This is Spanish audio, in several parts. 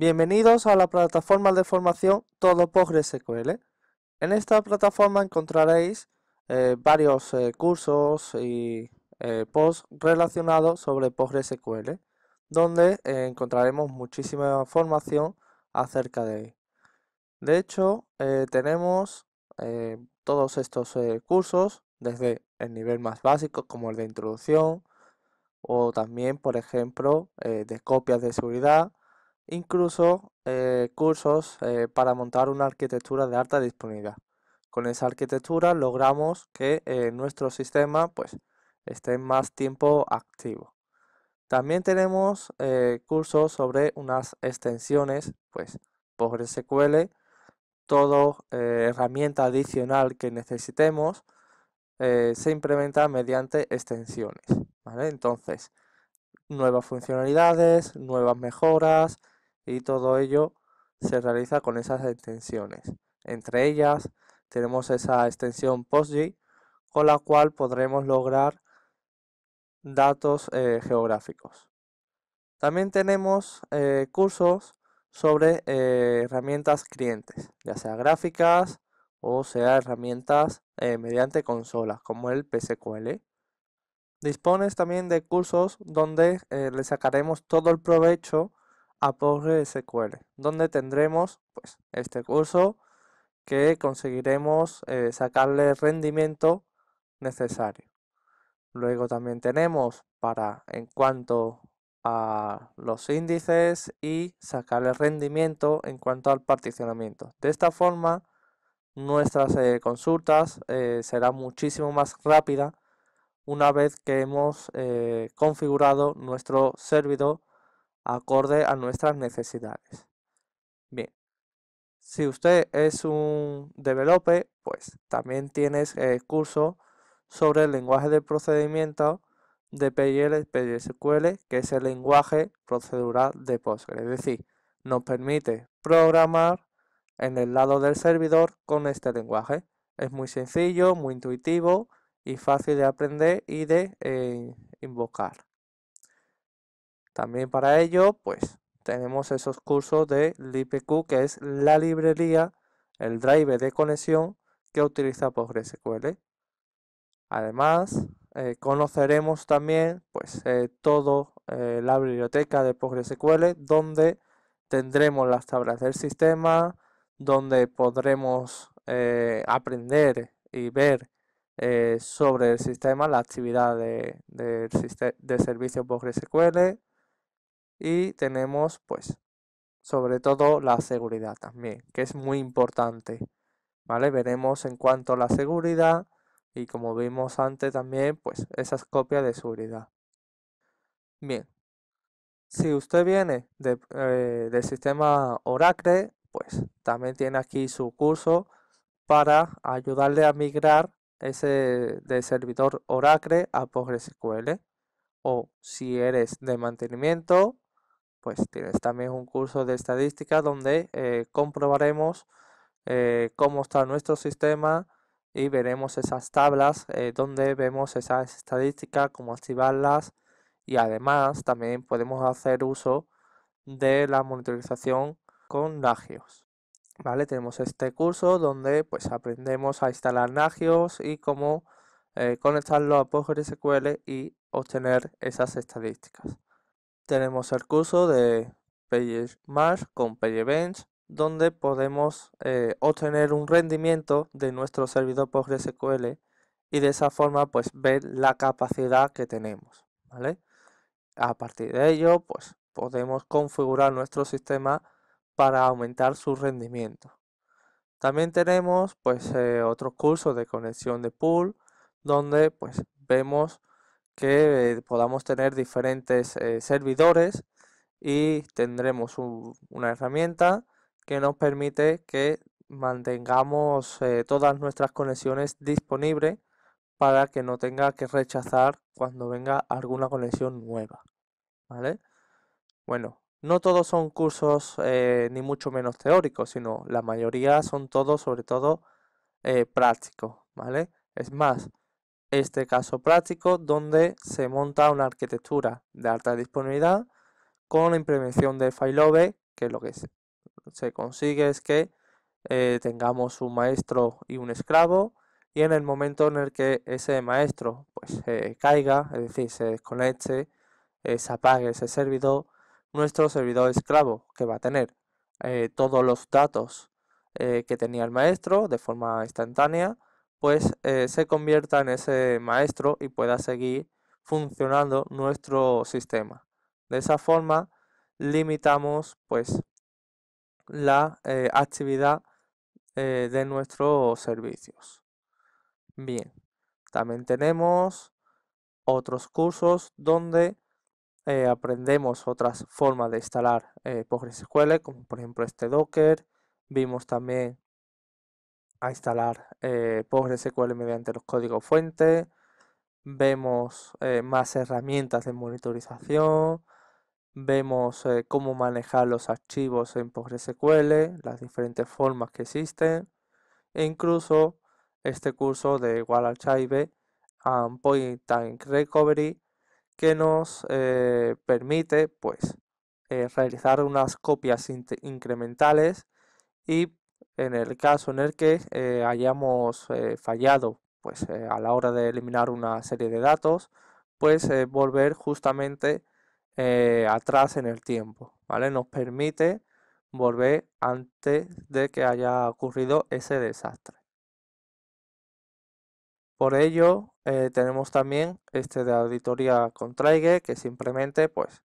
Bienvenidos a la plataforma de formación Todo PostgreSQL. En esta plataforma encontraréis eh, varios eh, cursos y eh, posts relacionados sobre PostgreSQL, donde encontraremos muchísima información acerca de él. De hecho, tenemos todos estos cursos desde el nivel más básico como el de introducción o también, por ejemplo, de copias de seguridad, incluso eh, cursos eh, para montar una arquitectura de alta disponibilidad. Con esa arquitectura logramos que eh, nuestro sistema pues, esté más tiempo activo. También tenemos cursos sobre unas extensiones, pues SQL toda herramienta adicional que necesitemos se implementa mediante extensiones. Entonces, nuevas funcionalidades, nuevas mejoras, y todo ello se realiza con esas extensiones. Entre ellas tenemos esa extensión PostG con la cual podremos lograr datos eh, geográficos. También tenemos eh, cursos sobre eh, herramientas clientes, ya sea gráficas o sea herramientas mediante consolas como el PSQL. Dispones también de cursos donde le sacaremos todo el provecho a SQL, donde tendremos pues, este curso que conseguiremos eh, sacarle el rendimiento necesario. Luego también tenemos para en cuanto a los índices y sacarle rendimiento en cuanto al particionamiento. De esta forma, nuestras eh, consultas eh, será serán muchísimo más rápida una vez que hemos configurado nuestro servidor acorde a nuestras necesidades. Bien, si usted es un developer, pues también tienes el eh, curso sobre el lenguaje de procedimiento de PL, sql que es el lenguaje procedural de Postgres. Es decir, nos permite programar en el lado del servidor con este lenguaje. Es muy sencillo, muy intuitivo y fácil de aprender y de eh, invocar. También para ello, pues tenemos esos cursos de LiPQ que es la librería, el driver de conexión que utiliza PostgreSQL. Además, eh, conoceremos también pues, eh, toda eh, la biblioteca de PostgreSQL, donde tendremos las tablas del sistema, donde podremos aprender y ver sobre el sistema, la actividad de, de, de servicio PostgreSQL, y tenemos, pues, sobre todo la seguridad también, que es muy importante. ¿Vale? Veremos en cuanto a la seguridad y como vimos antes también, pues esas copias de seguridad. Bien, si usted viene eh, del sistema Oracle, pues también tiene aquí su curso para ayudarle a migrar ese de servidor Oracle a PostgreSQL. O si eres de mantenimiento, pues tienes también un curso de estadística donde eh, comprobaremos eh, cómo está nuestro sistema y veremos esas tablas eh, donde vemos esas estadísticas, cómo activarlas y además también podemos hacer uso de la monitorización con Nagios. Tenemos este curso donde pues, aprendemos a instalar Nagios y cómo conectarlo a PostgreSQL y obtener esas estadísticas tenemos el curso de PageMash con PageBench, donde podemos eh, obtener un rendimiento de nuestro servidor PostgreSQL y de esa forma pues ver la capacidad que tenemos, ¿vale? A partir de ello, pues podemos configurar nuestro sistema para aumentar su rendimiento. También tenemos pues eh, otros de conexión de pool donde pues vemos que eh, podamos tener diferentes eh, servidores y tendremos una herramienta que nos permite que mantengamos eh, todas nuestras conexiones disponibles para que no tenga que rechazar cuando venga alguna conexión nueva. ¿Vale? Bueno, no todos son cursos ni mucho menos teóricos, sino la mayoría son todos sobre todo prácticos. ¿Vale? Es más, este caso práctico donde se monta una arquitectura de alta disponibilidad con la implementación de failover, que lo que se, consigue es que eh, tengamos un maestro y un esclavo y en el momento en el que ese maestro pues eh, caiga, es decir, se desconecte, eh, se apague ese servidor, nuestro servidor esclavo que va a tener todos los datos que tenía el maestro de forma instantánea pues eh, se convierta en ese maestro y pueda seguir funcionando nuestro sistema. De esa forma limitamos pues la eh, actividad eh, de nuestros servicios. Bien, también tenemos otros cursos donde aprendemos otras formas de instalar eh, PostgreSQL, como por ejemplo este Docker. Vimos también a instalar eh, PostgreSQL mediante los códigos fuente, vemos eh, más herramientas de monitorización, vemos eh, cómo manejar los archivos en PostgreSQL, las diferentes formas que existen, e incluso este curso de Wallach Archive and Point Time Recovery que nos permite pues, realizar unas copias incrementales y en el caso en el que eh, hayamos eh, fallado pues, eh, a la hora de eliminar una serie de datos, pues volver justamente atrás en el tiempo. ¿vale? Nos permite volver antes de que haya ocurrido ese desastre. Por ello, tenemos también este de auditoría con que simplemente pues,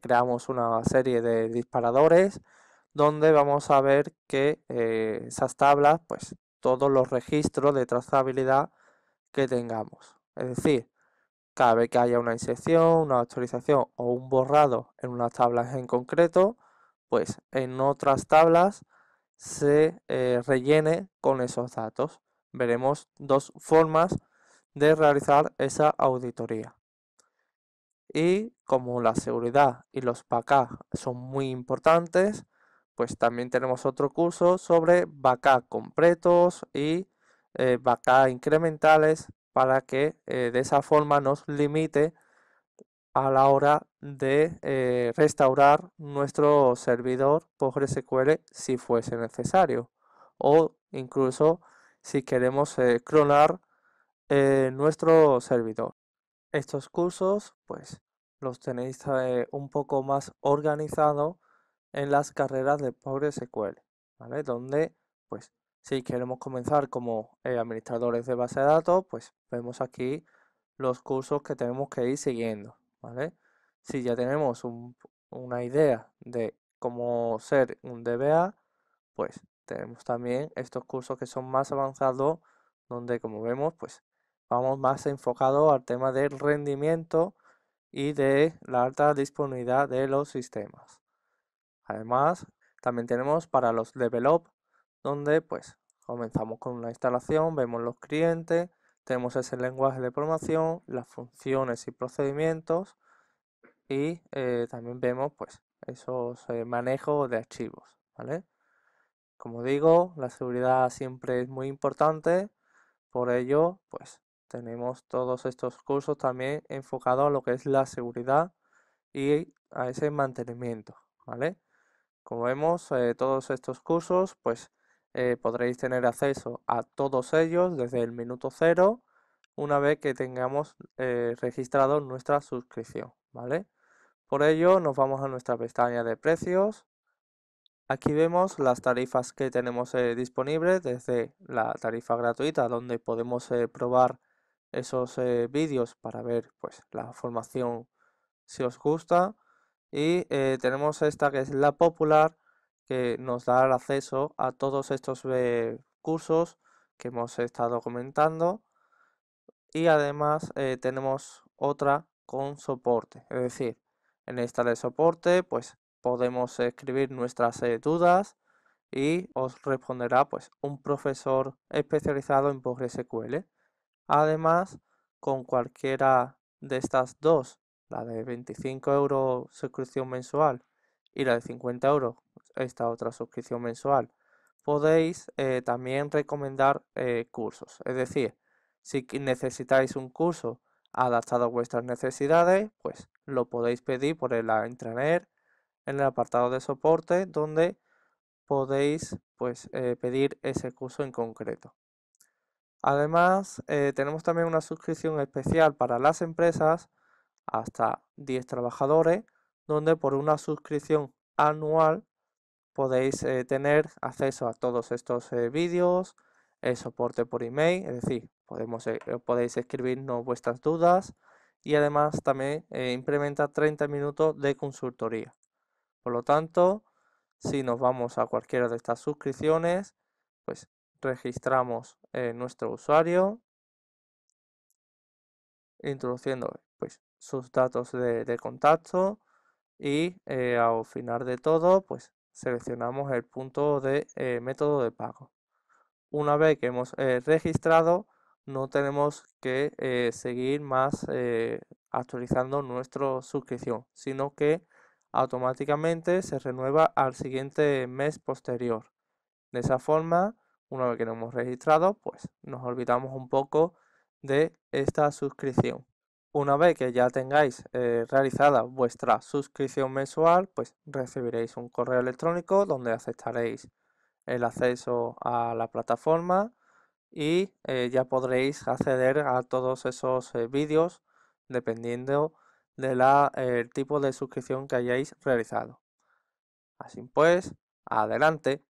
creamos una serie de disparadores donde vamos a ver que eh, esas tablas, pues todos los registros de trazabilidad que tengamos. Es decir, cada vez que haya una inserción, una actualización o un borrado en unas tablas en concreto, pues en otras tablas se eh, rellene con esos datos. Veremos dos formas de realizar esa auditoría. Y como la seguridad y los pacas son muy importantes, pues también tenemos otro curso sobre backup completos y backup eh, incrementales para que eh, de esa forma nos limite a la hora de eh, restaurar nuestro servidor PostgreSQL si fuese necesario o incluso si queremos clonar nuestro servidor. Estos cursos pues los tenéis un poco más organizados en las carreras de SQL, ¿vale? Donde, pues, si queremos comenzar como eh, administradores de base de datos, pues vemos aquí los cursos que tenemos que ir siguiendo, ¿vale? Si ya tenemos una idea de cómo ser un DBA, pues tenemos también estos cursos que son más avanzados, donde como vemos, pues vamos más enfocados al tema del rendimiento y de la alta disponibilidad de los sistemas. Además, también tenemos para los develop, donde pues comenzamos con una instalación, vemos los clientes, tenemos ese lenguaje de programación, las funciones y procedimientos y eh, también vemos pues esos eh, manejos de archivos, ¿vale? Como digo, la seguridad siempre es muy importante, por ello pues tenemos todos estos cursos también enfocados a lo que es la seguridad y a ese mantenimiento, ¿vale? Como vemos, eh, todos estos cursos, pues eh, podréis tener acceso a todos ellos desde el minuto cero, una vez que tengamos eh, registrado nuestra suscripción, ¿vale? Por ello, nos vamos a nuestra pestaña de precios. Aquí vemos las tarifas que tenemos disponibles, desde la tarifa gratuita, donde podemos probar esos vídeos para ver pues, la formación si os gusta. Y eh, tenemos esta que es la popular, que nos da el acceso a todos estos eh, cursos que hemos estado comentando. Y además eh, tenemos otra con soporte. Es decir, en esta de soporte, pues podemos escribir nuestras dudas y os responderá pues un profesor especializado en PostgreSQL. Además, con cualquiera de estas dos la de 25 euros suscripción mensual y la de 50 euros, esta otra suscripción mensual, podéis eh, también recomendar eh, cursos. Es decir, si necesitáis un curso adaptado a vuestras necesidades, pues lo podéis pedir por el intranet en el apartado de soporte donde podéis pues, eh, pedir ese curso en concreto. Además, tenemos también una suscripción especial para las empresas hasta 10 trabajadores, donde por una suscripción anual podéis eh, tener acceso a todos estos eh, vídeos, el soporte por email, es decir, podemos, eh, podéis escribirnos vuestras dudas y además también implementa 30 minutos de consultoría. Por lo tanto, si nos vamos a cualquiera de estas suscripciones, pues registramos nuestro usuario, introduciendo pues, sus datos de, contacto y eh, al final de todo pues seleccionamos el punto de eh, método de pago. Una vez que hemos eh, registrado no tenemos que seguir más actualizando nuestra suscripción, sino que automáticamente se renueva al siguiente mes posterior. De esa forma, una vez que lo hemos registrado, pues nos olvidamos un poco de esta suscripción. Una vez que ya tengáis eh, realizada vuestra suscripción mensual, pues recibiréis un correo electrónico donde aceptaréis el acceso a la plataforma y eh, ya podréis acceder a todos esos eh, vídeos dependiendo del tipo de suscripción que hayáis realizado. Así pues, adelante.